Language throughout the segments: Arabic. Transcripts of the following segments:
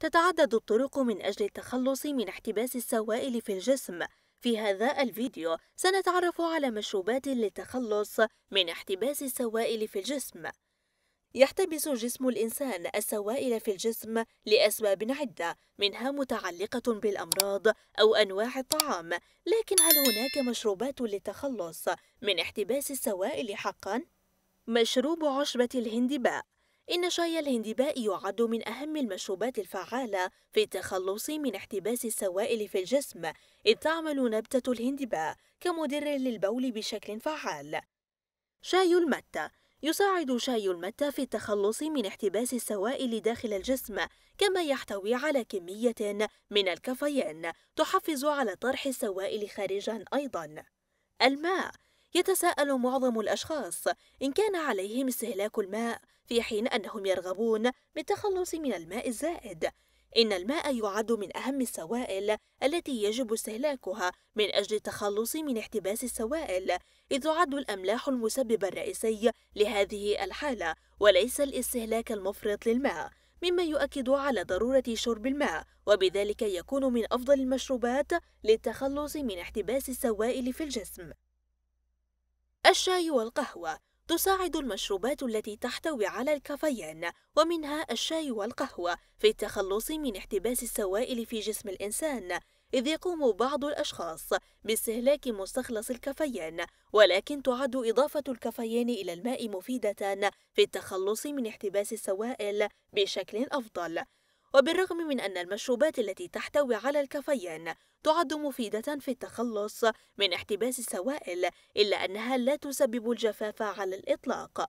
تتعدد الطرق من أجل التخلص من احتباس السوائل في الجسم في هذا الفيديو سنتعرف على مشروبات للتخلص من احتباس السوائل في الجسم يحتبس جسم الإنسان السوائل في الجسم لأسباب عدة منها متعلقة بالأمراض أو أنواع الطعام لكن هل هناك مشروبات للتخلص من احتباس السوائل حقاً؟ مشروب عشبة الهندباء إن شاي الهندباء يعد من أهم المشروبات الفعالة في التخلص من احتباس السوائل في الجسم، إذ تعمل نبتة الهندباء كمدر للبول بشكل فعال. شاي المتة يساعد شاي المتة في التخلص من احتباس السوائل داخل الجسم، كما يحتوي على كمية من الكافيين تحفز على طرح السوائل خارجا أيضا. الماء يتساءل معظم الأشخاص إن كان عليهم استهلاك الماء في حين أنهم يرغبون بالتخلص من الماء الزائد إن الماء يعد من أهم السوائل التي يجب استهلاكها من أجل التخلص من احتباس السوائل، إذ تعد الأملاح المسبب الرئيسي لهذه الحالة وليس الاستهلاك المفرط للماء، مما يؤكد على ضرورة شرب الماء، وبذلك يكون من أفضل المشروبات للتخلص من احتباس السوائل في الجسم. الشاي والقهوة تساعد المشروبات التي تحتوي على الكافيين ومنها الشاي والقهوة في التخلص من احتباس السوائل في جسم الإنسان إذ يقوم بعض الأشخاص باستهلاك مستخلص الكافيين ولكن تعد إضافة الكافيين إلى الماء مفيدة في التخلص من احتباس السوائل بشكل أفضل وبالرغم من أن المشروبات التي تحتوي على الكافيين تعد مفيدة في التخلص من احتباس السوائل إلا أنها لا تسبب الجفاف على الإطلاق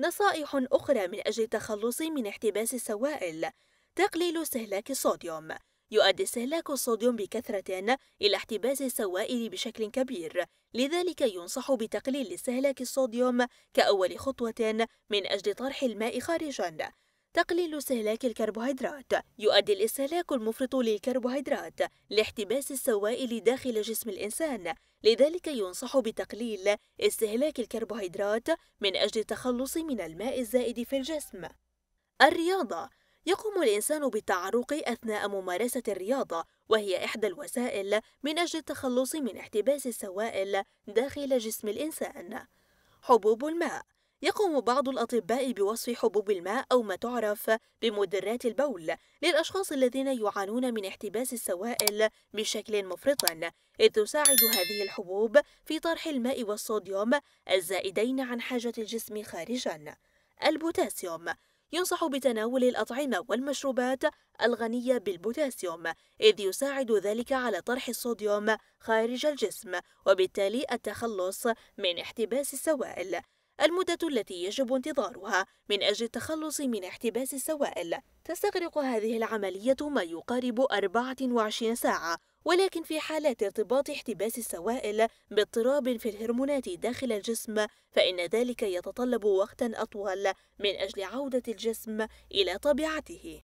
نصائح أخرى من أجل التخلص من احتباس السوائل تقليل استهلاك الصوديوم يؤدي استهلاك الصوديوم بكثرة إلى احتباس السوائل بشكل كبير لذلك ينصح بتقليل استهلاك الصوديوم كأول خطوة من أجل طرح الماء خارجا تقليل استهلاك الكربوهيدرات يؤدي الاستهلاك المفرط للكربوهيدرات لاحتباس السوائل داخل جسم الإنسان لذلك ينصح بتقليل استهلاك الكربوهيدرات من أجل التخلص من الماء الزائد في الجسم الرياضة يقوم الإنسان بالتعرق أثناء ممارسة الرياضة وهي إحدى الوسائل من أجل التخلص من احتباس السوائل داخل جسم الإنسان حبوب الماء يقوم بعض الأطباء بوصف حبوب الماء أو ما تعرف بمدرات البول للأشخاص الذين يعانون من احتباس السوائل بشكل مفرط إذ تساعد هذه الحبوب في طرح الماء والصوديوم الزائدين عن حاجة الجسم خارجا البوتاسيوم ينصح بتناول الأطعمة والمشروبات الغنية بالبوتاسيوم إذ يساعد ذلك على طرح الصوديوم خارج الجسم وبالتالي التخلص من احتباس السوائل المدة التي يجب انتظارها من أجل التخلص من احتباس السوائل تستغرق هذه العملية ما يقارب 24 ساعة ولكن في حالات ارتباط احتباس السوائل باضطراب في الهرمونات داخل الجسم فإن ذلك يتطلب وقتا أطول من أجل عودة الجسم إلى طبيعته